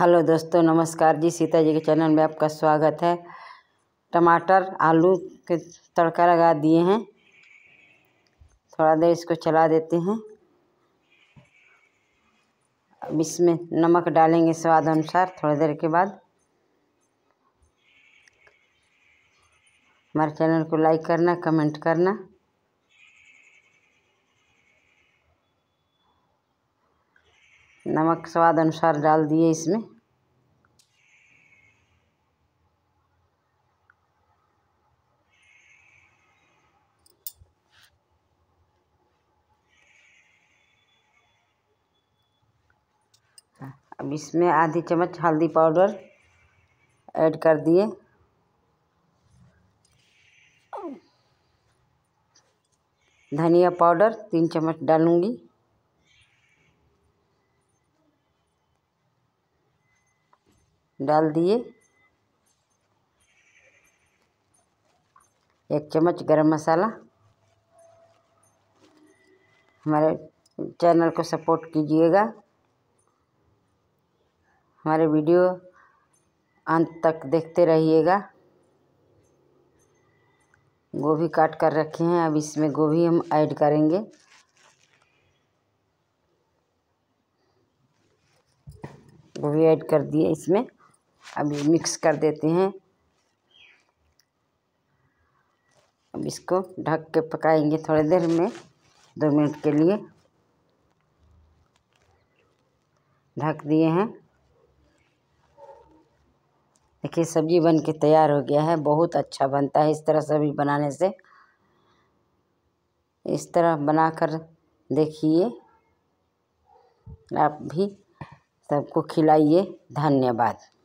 hello दोस्तों नमस्कार जी सीता जी के चैनल में आपका स्वागत है टमाटर आलू के तड़का लगा दिए हैं थोड़ा देर इसको चला देते हैं अब इसमें नमक डालेंगे स्वाद अनुसार थोड़ी देर के बाद हमारे चैनल को लाइक करना कमेंट करना नमक स्वाद अनुसार डाल दिए इसमें अब इसमें आधी चम्मच हल्दी पाउडर ऐड कर दिए धनिया पाउडर तीन चम्मच डालूंगी डाल दिए एक चम्मच गरम मसाला हमारे चैनल को सपोर्ट कीजिएगा हमारे वीडियो अंत तक देखते रहिएगा गोभी काट कर रखे हैं अब इसमें गोभी हम ऐड करेंगे गोभी ऐड कर दिए इसमें अब ये मिक्स कर देते हैं अब इसको ढक के पकाएंगे थोड़ी देर में दो मिनट के लिए ढक दिए हैं देखिए सब्ज़ी बन के तैयार हो गया है बहुत अच्छा बनता है इस तरह सब्ज़ी बनाने से इस तरह बनाकर देखिए आप भी सबको खिलाइए धन्यवाद